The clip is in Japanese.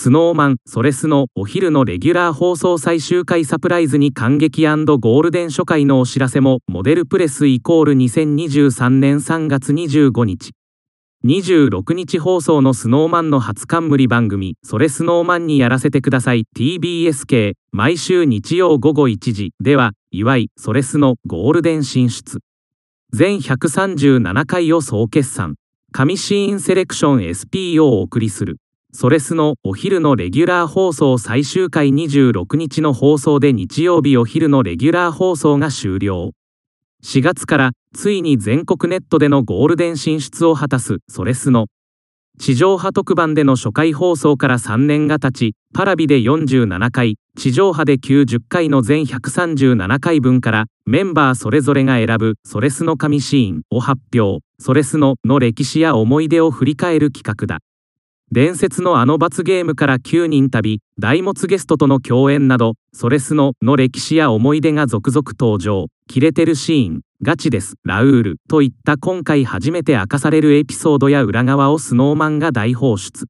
スノーマン、ソレスのお昼のレギュラー放送最終回サプライズに感激ゴールデン初回のお知らせも、モデルプレスイコール2023年3月25日。26日放送のスノーマンの初冠番組、それスノーマンにやらせてください TBS 系、毎週日曜午後1時では、祝い、それスのゴールデン進出。全137回を総決算。紙シーンセレクション SP をお送りする。ソレスのお昼のレギュラー放送最終回26日の放送で日曜日お昼のレギュラー放送が終了4月からついに全国ネットでのゴールデン進出を果たすソレスの地上波特番での初回放送から3年が経ちパラビで47回地上波で90回の全137回分からメンバーそれぞれが選ぶ「ソレスの神シーン」を発表「ソレスの」の歴史や思い出を振り返る企画だ伝説のあの罰ゲームから9人旅、大物ゲストとの共演など、それすのの歴史や思い出が続々登場、キレてるシーン、ガチです、ラウールといった今回初めて明かされるエピソードや裏側をスノーマンが大放出。